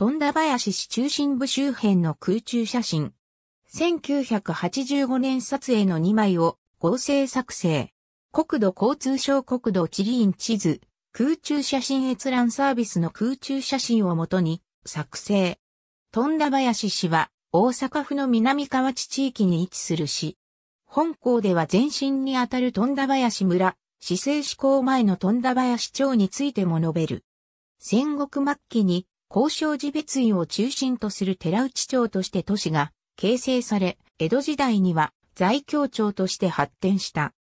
富田林市中心部周辺の空中写真。1985年撮影の2枚を合成作成。国土交通省国土地理院地図、空中写真閲覧サービスの空中写真をもとに作成。富田林市は大阪府の南河内地域に位置する市。本校では前身にあたる富田林村、市政施行前の富田林町についても述べる。戦国末期に交渉寺別院を中心とする寺内町として都市が形成され、江戸時代には在京町として発展した。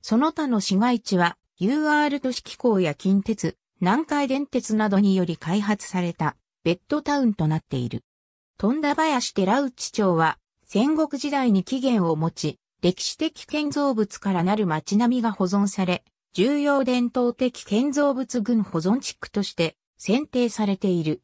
その他の市街地は UR 都市機構や近鉄、南海電鉄などにより開発されたベッドタウンとなっている。富田林寺内町は戦国時代に起源を持ち、歴史的建造物からなる街並みが保存され、重要伝統的建造物群保存地区として選定されている。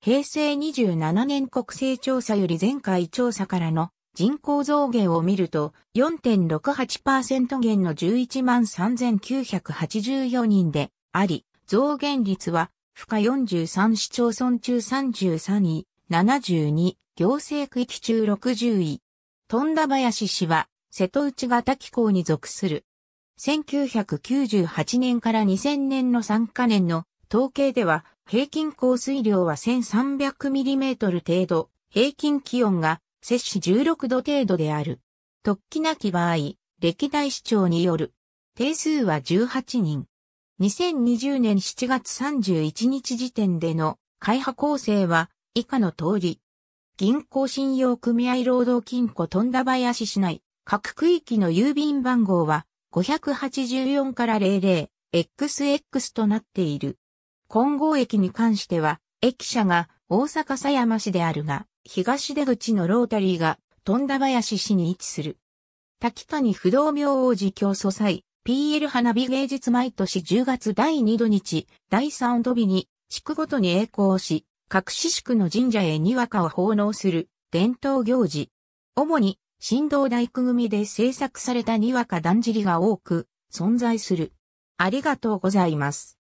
平成27年国勢調査より前回調査からの人口増減を見ると4.68%減の11万3984人であり、増減率は負荷43市町村中33位、72行政区域中60位。富田林市は瀬戸内型機構に属する。1998年から2000年の3カ年の統計では平均降水量は 1300mm 程度、平均気温が摂氏16度程度である。突起なき場合、歴代市長による。定数は18人。2020年7月31日時点での会派構成は以下の通り。銀行信用組合労働金庫富田林市内、各区域の郵便番号は584から 00XX となっている。金剛駅に関しては、駅舎が大阪狭山市であるが、東出口のロータリーが富田林市に位置する。滝谷不動明王寺教祖祭、PL 花火芸術毎年10月第2土日、第3土日に、地区ごとに栄光し、各市宿の神社へにわかを奉納する伝統行事。主に、神道大工組で制作されたにわかだんじりが多く存在する。ありがとうございます。